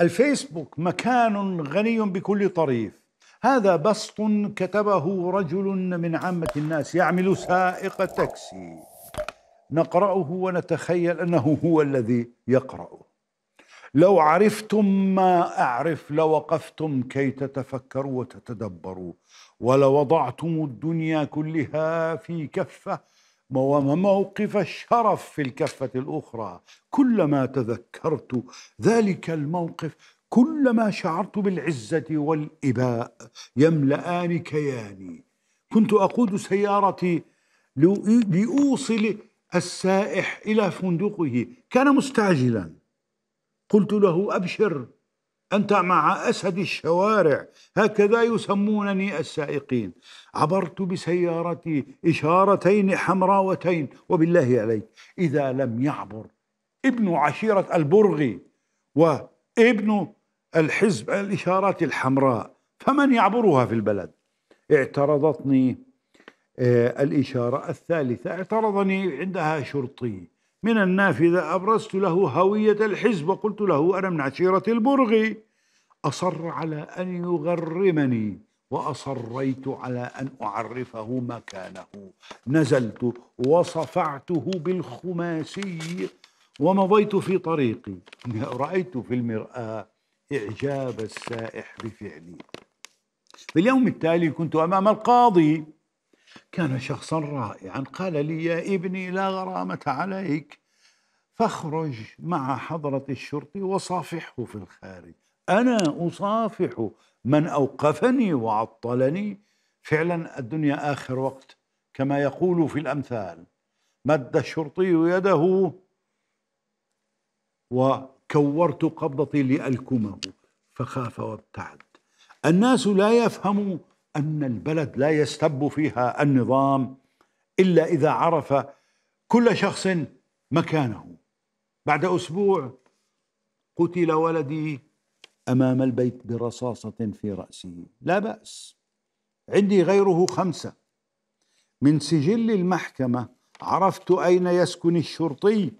الفيسبوك مكان غني بكل طريف هذا بسط كتبه رجل من عامة الناس يعمل سائق تاكسي نقرأه ونتخيل أنه هو الذي يقرأه لو عرفتم ما أعرف لوقفتم كي تتفكروا وتتدبروا ولوضعتم الدنيا كلها في كفة وموقف الشرف في الكفة الأخرى كلما تذكرت ذلك الموقف كلما شعرت بالعزة والإباء يملآن كياني كنت أقود سيارتي لأوصل السائح إلى فندقه كان مستعجلا قلت له أبشر أنت مع أسد الشوارع هكذا يسمونني السائقين عبرت بسيارتي إشارتين حمراوتين وبالله عليك إذا لم يعبر ابن عشيرة البرغي وابن الحزب الإشارات الحمراء فمن يعبرها في البلد اعترضتني آه، الإشارة الثالثة اعترضني عندها شرطي من النافذة أبرزت له هوية الحزب وقلت له أنا من عشيرة البرغي أصر على أن يغرمني وأصريت على أن أعرفه مكانه نزلت وصفعته بالخماسي ومضيت في طريقي رأيت في المرآة إعجاب السائح بفعلي في اليوم التالي كنت أمام القاضي كان شخصا رائعا قال لي يا ابني لا غرامة عليك فاخرج مع حضرة الشرطي وصافحه في الخارج أنا أصافح من أوقفني وعطلني فعلا الدنيا آخر وقت كما يقول في الأمثال مد الشرطي يده وكورت قبضتي لألكمه فخاف وابتعد الناس لا يفهموا أن البلد لا يستب فيها النظام إلا إذا عرف كل شخص مكانه بعد أسبوع قتل ولدي أمام البيت برصاصة في رأسه لا بأس عندي غيره خمسة من سجل المحكمة عرفت أين يسكن الشرطي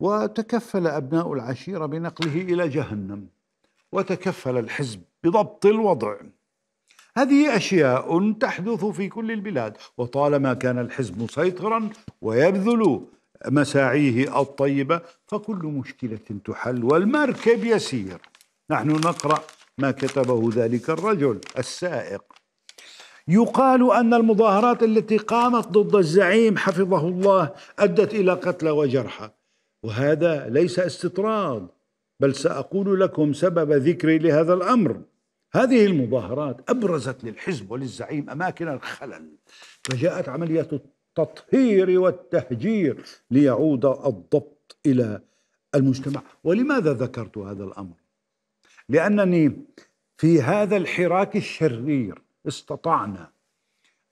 وتكفل أبناء العشيرة بنقله إلى جهنم وتكفل الحزب بضبط الوضع هذه أشياء تحدث في كل البلاد وطالما كان الحزب مسيطرا ويبذل مساعيه الطيبة فكل مشكلة تحل والمركب يسير نحن نقرأ ما كتبه ذلك الرجل السائق يقال أن المظاهرات التي قامت ضد الزعيم حفظه الله أدت إلى قتلى وجرحى وهذا ليس استطراد بل سأقول لكم سبب ذكري لهذا الأمر هذه المظاهرات أبرزت للحزب وللزعيم أماكن الخلل فجاءت عملية التطهير والتهجير ليعود الضبط إلى المجتمع ولماذا ذكرت هذا الأمر؟ لأنني في هذا الحراك الشرير استطعنا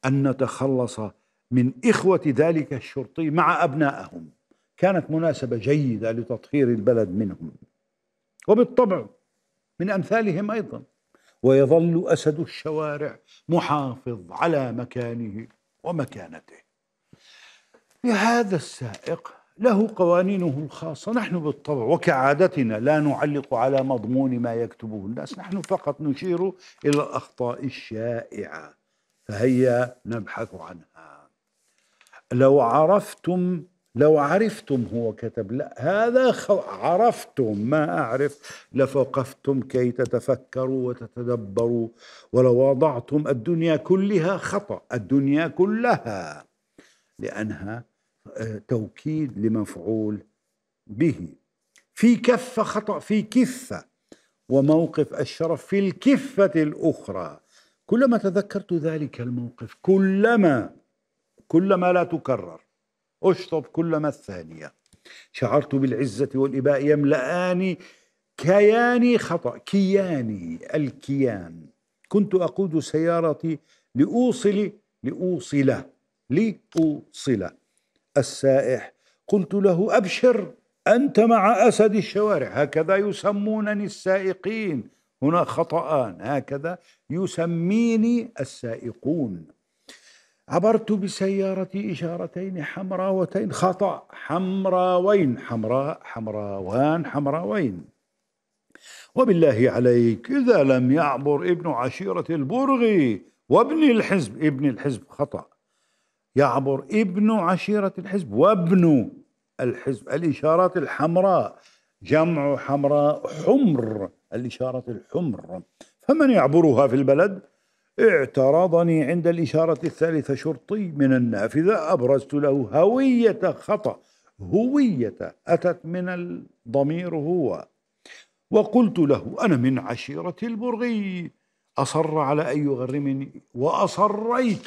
أن نتخلص من إخوة ذلك الشرطي مع أبنائهم كانت مناسبة جيدة لتطهير البلد منهم وبالطبع من أمثالهم أيضاً ويظل اسد الشوارع محافظ على مكانه ومكانته هذا السائق له قوانينه الخاصة نحن بالطبع وكعادتنا لا نعلق على مضمون ما يكتبه الناس نحن فقط نشير إلى الأخطاء الشائعة فهيا نبحث عنها لو عرفتم لو عرفتم هو كتب لا هذا عرفتم ما أعرف لفوقفتم كي تتفكروا وتتدبروا ولو وضعتم الدنيا كلها خطأ الدنيا كلها لأنها آه، توكيد لمفعول به في كفة خطأ في كفة وموقف الشرف في الكفة الأخرى كلما تذكرت ذلك الموقف كلما كلما لا تكرر أشطب كلما الثانية شعرت بالعزة والإباء يملأني كياني خطأ كياني الكيان كنت أقود سيارتي لأوصل لأوصل لأوصل السائح قلت له أبشر أنت مع أسد الشوارع هكذا يسمونني السائقين هنا خطأان هكذا يسميني السائقون عبرت بسيارتي إشارتين حمراوتين خطأ حمراوين حمراء حمراوان حمراوين وبالله عليك إذا لم يعبر ابن عشيرة البرغي وابن الحزب ابن الحزب خطأ يعبر ابن عشيرة الحزب وابن الحزب الإشارات الحمراء جمع حمراء حمر الإشارة الحمر فمن يعبرها في البلد اعترضني عند الإشارة الثالثة شرطي من النافذة أبرزت له هوية خطأ هوية أتت من الضمير هو وقلت له أنا من عشيرة البرغي أصر على أن يغرمني وأصريت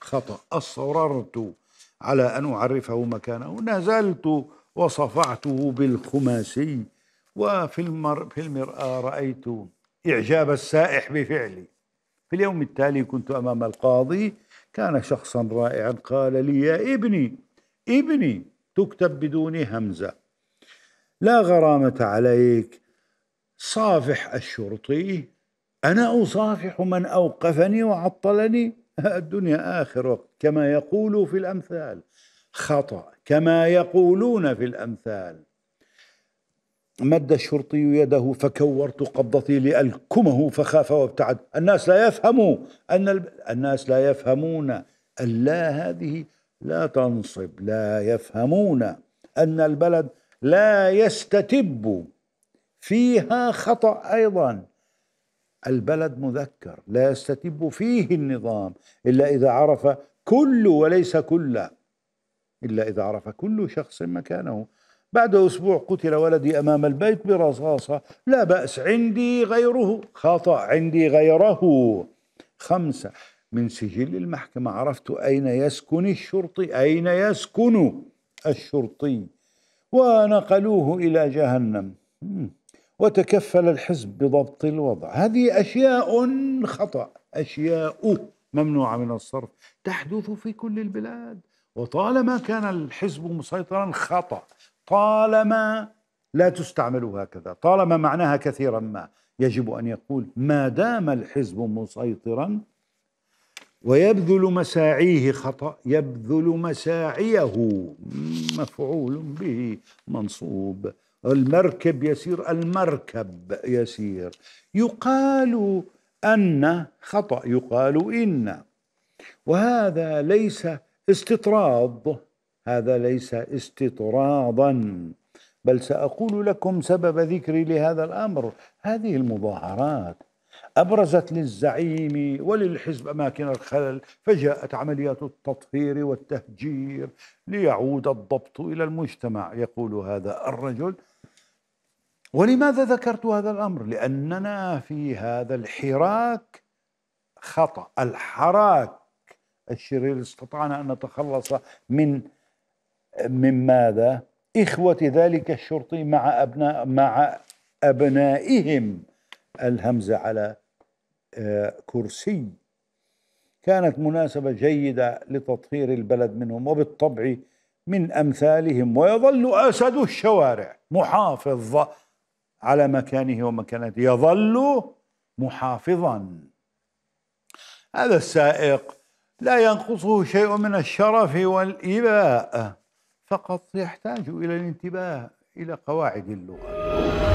خطأ أصررت على أن أعرفه مكانه نزلت وصفعته بالخماسي وفي المر في المرآة رأيت إعجاب السائح بفعلي في اليوم التالي كنت أمام القاضي كان شخصا رائعا قال لي يا ابني ابني تكتب بدون همزة لا غرامة عليك صافح الشرطي أنا أصافح من أوقفني وعطلني الدنيا آخر كما يقول في الأمثال خطأ كما يقولون في الأمثال مد الشرطي يده فكورت قبضتي لألكمه فخاف وابتعد الناس لا يفهموا أن ال... الناس لا يفهمون ألا هذه لا تنصب لا يفهمون أن البلد لا يستتب فيها خطأ أيضا البلد مذكر لا يستتب فيه النظام إلا إذا عرف كل وليس كل إلا إذا عرف كل شخص مكانه بعد أسبوع قتل ولدي أمام البيت برصاصة لا بأس عندي غيره خطأ عندي غيره خمسة من سجل المحكمة عرفت أين يسكن الشرطي أين يسكن الشرطي ونقلوه إلى جهنم وتكفل الحزب بضبط الوضع هذه أشياء خطأ أشياء ممنوعة من الصرف تحدث في كل البلاد وطالما كان الحزب مسيطرا خطأ طالما لا تستعمل هكذا طالما معناها كثيرا ما يجب أن يقول ما دام الحزب مسيطرا ويبذل مساعيه خطأ يبذل مساعيه مفعول به منصوب المركب يسير المركب يسير يقال أن خطأ يقال إن وهذا ليس استطراد هذا ليس استطرادا بل ساقول لكم سبب ذكري لهذا الامر هذه المظاهرات ابرزت للزعيم وللحزب اماكن الخلل فجاءت عمليات التطهير والتهجير ليعود الضبط الى المجتمع يقول هذا الرجل ولماذا ذكرت هذا الامر لاننا في هذا الحراك خطا الحراك الشرير استطعنا ان نتخلص من من ماذا؟ إخوة ذلك الشرطي مع أبناء مع أبنائهم الهمزة على آه، كرسي كانت مناسبة جيدة لتطهير البلد منهم وبالطبع من أمثالهم ويظل أسد الشوارع محافظ على مكانه ومكانته يظل محافظا هذا السائق لا ينقصه شيء من الشرف والإباء فقط يحتاج إلى الانتباه إلى قواعد اللغة